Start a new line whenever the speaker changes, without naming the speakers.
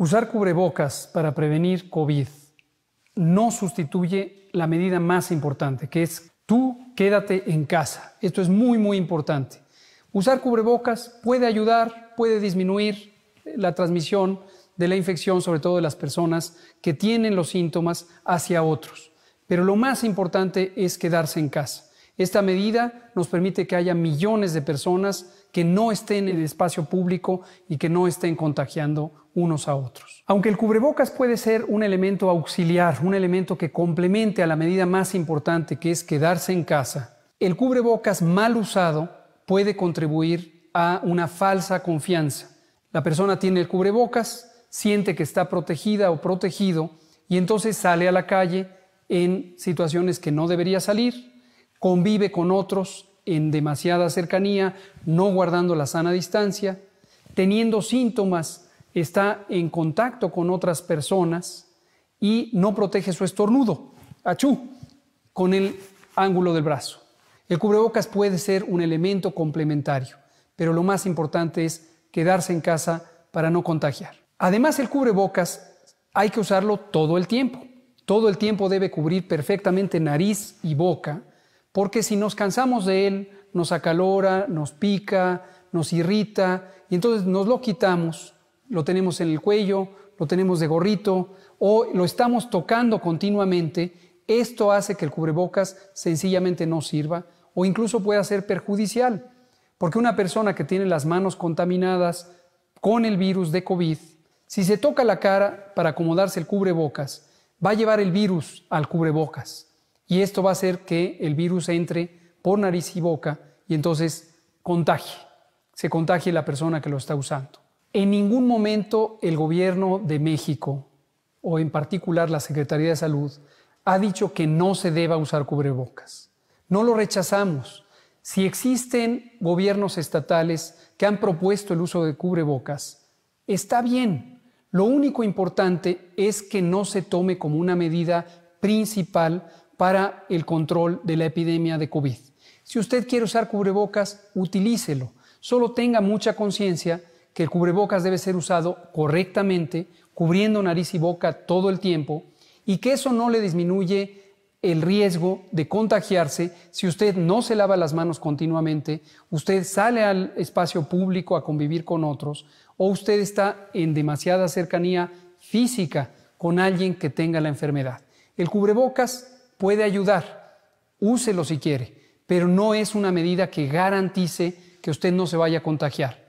Usar cubrebocas para prevenir COVID no sustituye la medida más importante, que es tú quédate en casa. Esto es muy, muy importante. Usar cubrebocas puede ayudar, puede disminuir la transmisión de la infección, sobre todo de las personas que tienen los síntomas hacia otros. Pero lo más importante es quedarse en casa. Esta medida nos permite que haya millones de personas que no estén en el espacio público y que no estén contagiando unos a otros. Aunque el cubrebocas puede ser un elemento auxiliar, un elemento que complemente a la medida más importante que es quedarse en casa, el cubrebocas mal usado puede contribuir a una falsa confianza. La persona tiene el cubrebocas, siente que está protegida o protegido y entonces sale a la calle en situaciones que no debería salir, convive con otros en demasiada cercanía, no guardando la sana distancia, teniendo síntomas está en contacto con otras personas y no protege su estornudo. Achú, con el ángulo del brazo. El cubrebocas puede ser un elemento complementario, pero lo más importante es quedarse en casa para no contagiar. Además, el cubrebocas hay que usarlo todo el tiempo. Todo el tiempo debe cubrir perfectamente nariz y boca, porque si nos cansamos de él, nos acalora, nos pica, nos irrita, y entonces nos lo quitamos lo tenemos en el cuello, lo tenemos de gorrito o lo estamos tocando continuamente, esto hace que el cubrebocas sencillamente no sirva o incluso pueda ser perjudicial, porque una persona que tiene las manos contaminadas con el virus de COVID, si se toca la cara para acomodarse el cubrebocas, va a llevar el virus al cubrebocas y esto va a hacer que el virus entre por nariz y boca y entonces contagie, se contagie la persona que lo está usando. En ningún momento el gobierno de México, o en particular la Secretaría de Salud, ha dicho que no se deba usar cubrebocas. No lo rechazamos. Si existen gobiernos estatales que han propuesto el uso de cubrebocas, está bien. Lo único importante es que no se tome como una medida principal para el control de la epidemia de COVID. Si usted quiere usar cubrebocas, utilícelo. Solo tenga mucha conciencia que el cubrebocas debe ser usado correctamente, cubriendo nariz y boca todo el tiempo, y que eso no le disminuye el riesgo de contagiarse si usted no se lava las manos continuamente, usted sale al espacio público a convivir con otros, o usted está en demasiada cercanía física con alguien que tenga la enfermedad. El cubrebocas puede ayudar, úselo si quiere, pero no es una medida que garantice que usted no se vaya a contagiar.